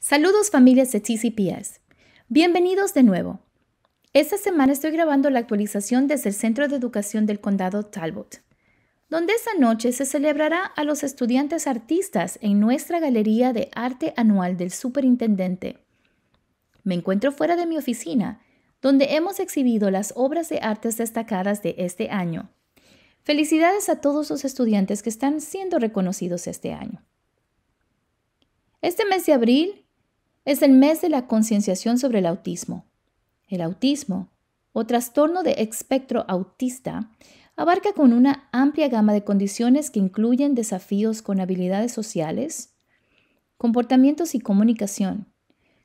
Saludos familias de TCPS. Bienvenidos de nuevo. Esta semana estoy grabando la actualización desde el Centro de Educación del Condado Talbot, donde esta noche se celebrará a los estudiantes artistas en nuestra Galería de Arte Anual del Superintendente. Me encuentro fuera de mi oficina, donde hemos exhibido las obras de artes destacadas de este año. Felicidades a todos los estudiantes que están siendo reconocidos este año. Este mes de abril es el mes de la concienciación sobre el autismo. El autismo, o trastorno de espectro autista, abarca con una amplia gama de condiciones que incluyen desafíos con habilidades sociales, comportamientos y comunicación.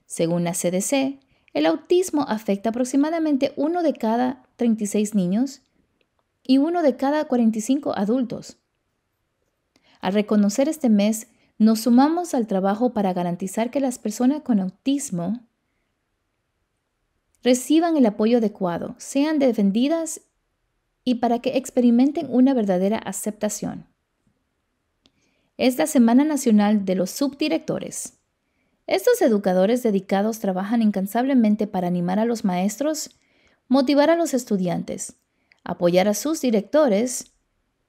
Según la CDC, el autismo afecta aproximadamente uno de cada 36 niños y uno de cada 45 adultos. Al reconocer este mes nos sumamos al trabajo para garantizar que las personas con autismo reciban el apoyo adecuado, sean defendidas y para que experimenten una verdadera aceptación. Es la Semana Nacional de los Subdirectores. Estos educadores dedicados trabajan incansablemente para animar a los maestros, motivar a los estudiantes, apoyar a sus directores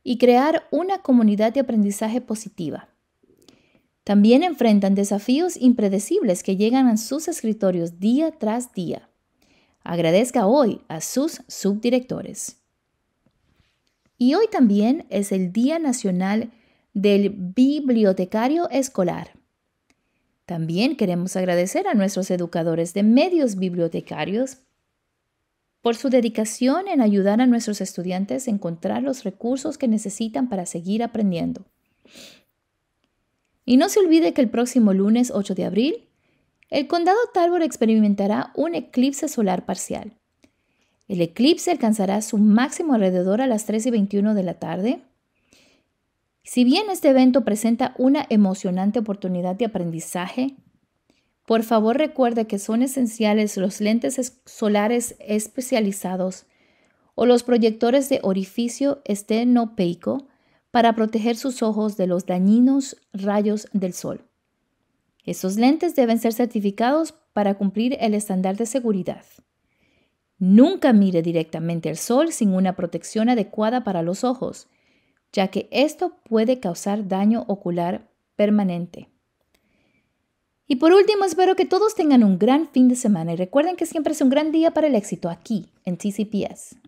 y crear una comunidad de aprendizaje positiva. También enfrentan desafíos impredecibles que llegan a sus escritorios día tras día. Agradezca hoy a sus subdirectores. Y hoy también es el Día Nacional del Bibliotecario Escolar. También queremos agradecer a nuestros educadores de medios bibliotecarios por su dedicación en ayudar a nuestros estudiantes a encontrar los recursos que necesitan para seguir aprendiendo. Y no se olvide que el próximo lunes 8 de abril, el condado Talbot experimentará un eclipse solar parcial. El eclipse alcanzará su máximo alrededor a las 3 y 21 de la tarde. Si bien este evento presenta una emocionante oportunidad de aprendizaje, por favor recuerde que son esenciales los lentes solares especializados o los proyectores de orificio estenopeico para proteger sus ojos de los dañinos rayos del sol. Estos lentes deben ser certificados para cumplir el estándar de seguridad. Nunca mire directamente al sol sin una protección adecuada para los ojos, ya que esto puede causar daño ocular permanente. Y por último, espero que todos tengan un gran fin de semana y recuerden que siempre es un gran día para el éxito aquí en TCPS.